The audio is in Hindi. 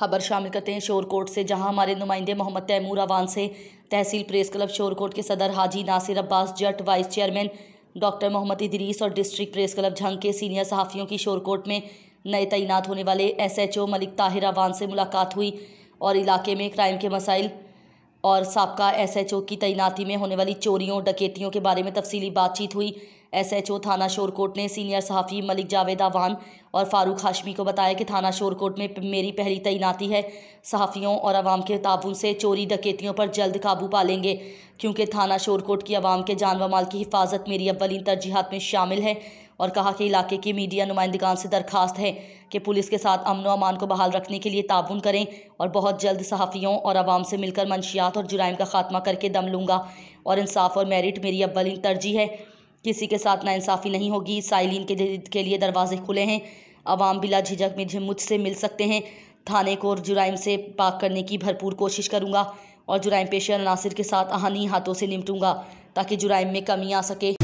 खबर शामिल करते हैं शोरकोट से जहां हमारे नुमाइंदे मोहम्मद तैमूर अवान से तहसील प्रेस क्लब शोरकोट के सदर Haji Nasir Abbas Jat vice chairman doctor Mohammad Idrees और डिस्ट्रिक्ट प्रेस क्लब झंग के सीनियर सहाफ़ियों की शोरकोट में नए तैनात होने वाले एसएचओ मलिक ताहिर अवान से मुलाकात हुई और इलाके में क्राइम के मसाइल और सबका एस एच ओ की तैनाती में होने वाली चोरियों डकैतियों के बारे में तफसीली बातचीत हुई एस एच ओ थाना शोरकोट ने सीनियर सहाफ़ी मलिक जावेद आवान और फ़ारूक हाशमी को बताया कि थाना शोरकोट में मेरी पहली तैनाती है सहाफ़ियों और आवाम के ताउन से चोरी डकैतियों पर जल्द काबू पा लेंगे क्योंकि थाना शोरकोट की आवाम के जान व माल की हिफाजत मेरी अव्वलीन तरजीहत में शामिल है और कहा कि इलाके की मीडिया नुमाइंदगान से दरखास्त है कि पुलिस के साथ अमन अमान को बहाल रखने के लिए ताउन करें और बहुत जल्द सहाफ़ियों और आवाम से मिलकर मंशियात और जुराइम का खात्मा करके दम लूँगा और इंसाफ और मेरिट मेरी अव्वलिन तरजीह है किसी के साथ इंसाफ़ी नहीं होगी साइलिन के के लिए दरवाजे खुले हैं आवाम बिला झिझक में मुझसे मिल सकते हैं थाने को और जुराइम से पाक करने की भरपूर कोशिश करूँगा और जुराइम पेशे अनासर के साथ आहनी हाथों से निपटूँगा ताकि जुराइम में कमी आ सके